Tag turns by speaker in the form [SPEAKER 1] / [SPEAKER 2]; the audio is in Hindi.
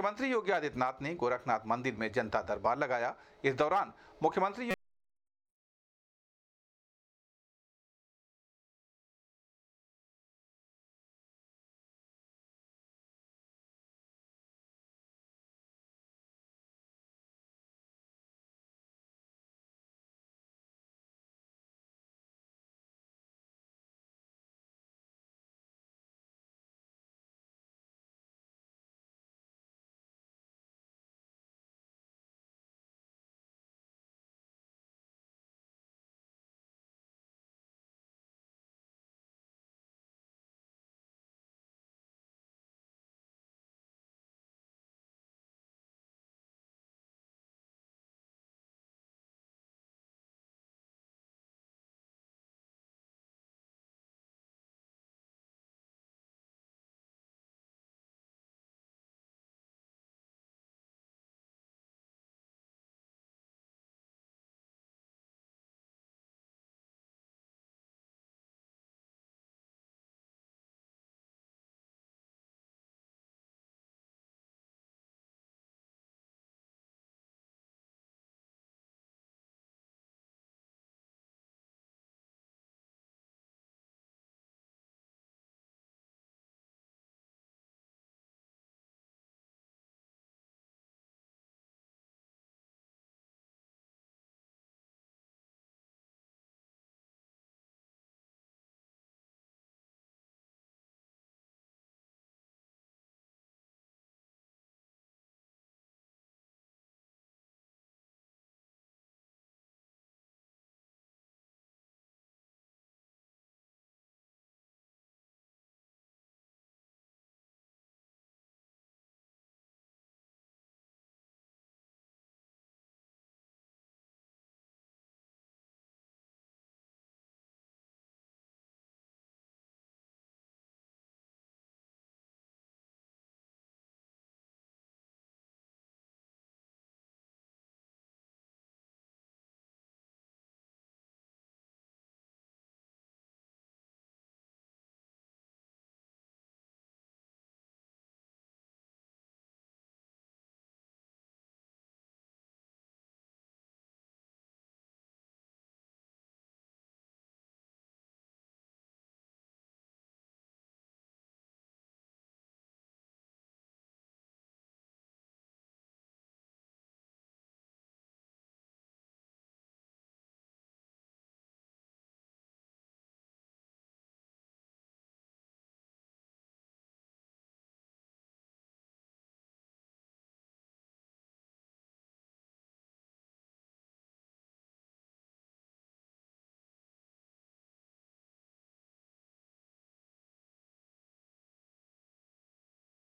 [SPEAKER 1] मुख्यमंत्री योगी आदित्यनाथ ने गोरखनाथ मंदिर में जनता दरबार लगाया इस दौरान मुख्यमंत्री